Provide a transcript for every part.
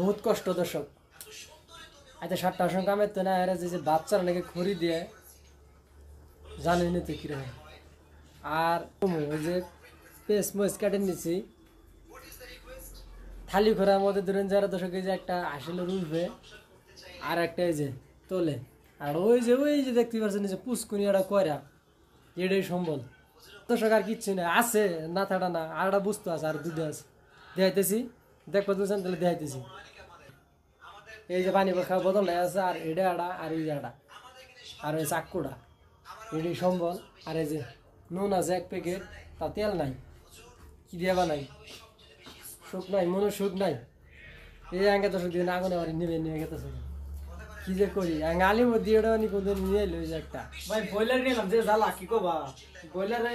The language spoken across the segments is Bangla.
বহুত কষ্ট দর্শক আচ্ছা সাতটা সংখ্যা আমি তো না এরা যে বাচ্চারা নাকি খড়ি দিয়ে জানি না তো কিরকম আর ওই যে পেস মেস কাটে নিছি থালি খোরার মধ্যে ধরেন যারা দর্শক যে একটা আসলে রুলবে আর একটা এই যে তোলে আর ওই যে ওই যে দেখতে পাচ্ছেন যে পুষ্কুনি এটা কয়রা এটাই সম্বল দর্শক আর কিচ্ছু না আছে না থাটা না আর একটা বুঝতে আছে আর দুটো আছে দেখাইতেছি দেখ পদ্মসান তাহলে দেখাইতেছি এই যে পানি খাওয়া বোতল আছে আর এটা আড়া আর এই আড়া আর ওই চাক্কুটা এটি সম্বল আর এই যে নুন আছে এক প্যাকেট তা তেল নাই কি দিয়ে নাই সুখ নাই মনে সুখ নাই এই আঙ্গে তো সুখ দিন আগুনে বাড়ি নেবে নিয়ে গেতে সুখ কি যে করি আঙালি মধ্যে এটা কোনদিন নিয়ে এলো একটা ভাই ব্রয়লার নিয়ে যে জ্বালা কি কবা ব্রয়লারে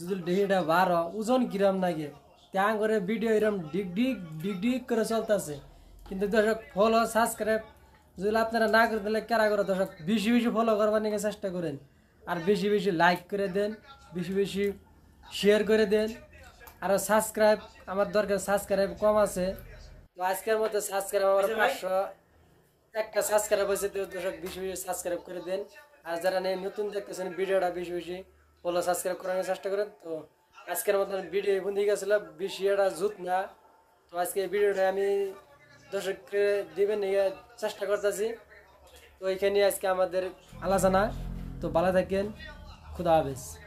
যদি ডেহিটা বার ওজন কিরম নাগে ত্যাং করে ভিডিও এরম ডিগ ডিগ ডিগ ডিগ করে চলতেছে কিন্তু দর্শক ফলো সাবস্ক্রাইব যদি আপনারা না করে দিলে কেরা করে দর্শক বেশি বেশি ফলো করবার নিয়ে চেষ্টা করেন আর বেশি বেশি লাইক করে দেন বেশি বেশি শেয়ার করে দেন আর সাবস্ক্রাইব আমার দরকার সাবস্ক্রাইব কম আছে তো আজকের মতো সাবস্ক্রাইব আমার পাঁচশো একটা সাবস্ক্রাইব হয়েছে দর্শক বেশি বেশি সাবস্ক্রাইব করে দেন আর যারা নতুন দেখতেছেন ভিডিওটা বেশি বেশি বলো সাবস্ক্রাইব করানোর চেষ্টা করেন তো আজকের মতন ভিডিও এখন থেকে আসলে বেশি এটা জুত না তো আজকে ভিডিওটা আমি দর্শককে দিবেন চেষ্টা করতেছি তো এখানে আজকে আমাদের আলোচনা তো ভালো থাকেন খুদা হাফেজ